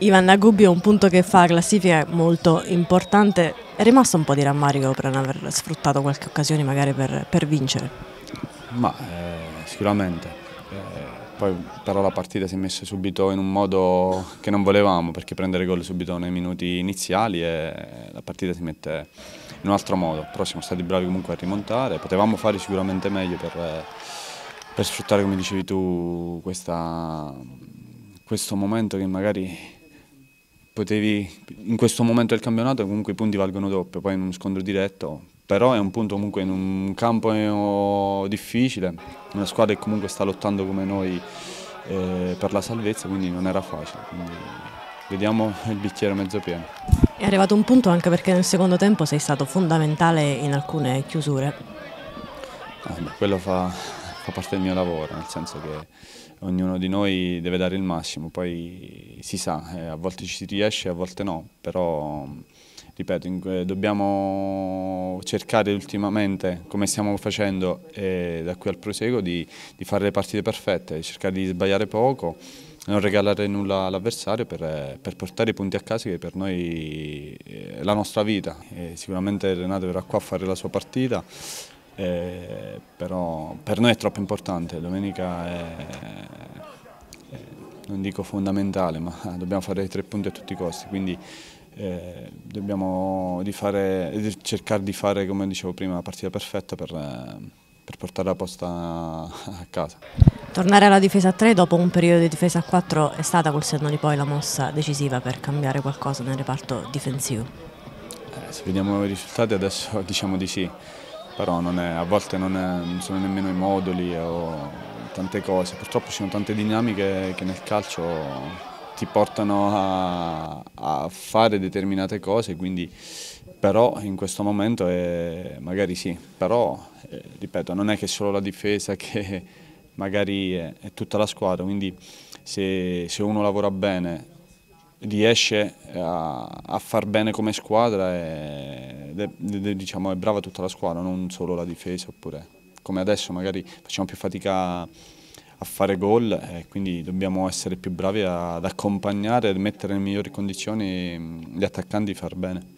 Ivan Agubbi è un punto che fa classifica molto importante. È rimasto un po' di rammarico per non aver sfruttato qualche occasione magari per, per vincere? Ma eh, sicuramente. Eh, poi però la partita si è messa subito in un modo che non volevamo perché prendere gol subito nei minuti iniziali e la partita si mette in un altro modo. Però siamo stati bravi comunque a rimontare, potevamo fare sicuramente meglio per, per sfruttare come dicevi tu questa, questo momento che magari potevi, in questo momento del campionato comunque i punti valgono doppio, poi in uno scontro diretto, però è un punto comunque in un campo eh, difficile, una squadra che comunque sta lottando come noi eh, per la salvezza, quindi non era facile. Quindi vediamo il bicchiere mezzo pieno. È arrivato un punto anche perché nel secondo tempo sei stato fondamentale in alcune chiusure. Ah, quello fa, fa parte del mio lavoro, nel senso che ognuno di noi deve dare il massimo, poi si sa, eh, a volte ci si riesce, a volte no, però ripeto, in, dobbiamo cercare ultimamente, come stiamo facendo eh, da qui al proseguo, di, di, fare le partite perfette, cercare di sbagliare poco, non regalare nulla all'avversario per, per, portare i punti a casa che per noi eh, è la nostra vita. E sicuramente Renato verrà qua a fare la sua partita. Eh, però per noi è troppo importante, domenica è, non dico fondamentale, ma dobbiamo fare i tre punti a tutti i costi, quindi eh, dobbiamo di fare, cercare di fare, come dicevo prima, la partita perfetta per, per portare la posta a casa. Tornare alla difesa a 3 dopo un periodo di difesa a 4 è stata col senno di poi la mossa decisiva per cambiare qualcosa nel reparto difensivo? Eh, se vediamo i risultati adesso diciamo di sì, però è, a volte non, è, non sono nemmeno i moduli o tante cose, purtroppo ci sono tante dinamiche che nel calcio ti portano a, a fare determinate cose, quindi però in questo momento è, magari sì, però eh, ripeto non è che solo la difesa che magari è, è tutta la squadra, quindi se, se uno lavora bene riesce a, a, far bene come squadra ed è, diciamo, è brava tutta la squadra, non solo la difesa oppure come adesso magari facciamo più fatica a fare gol e eh, quindi dobbiamo essere più bravi ad accompagnare e mettere in migliori condizioni mm, gli attaccanti a far bene.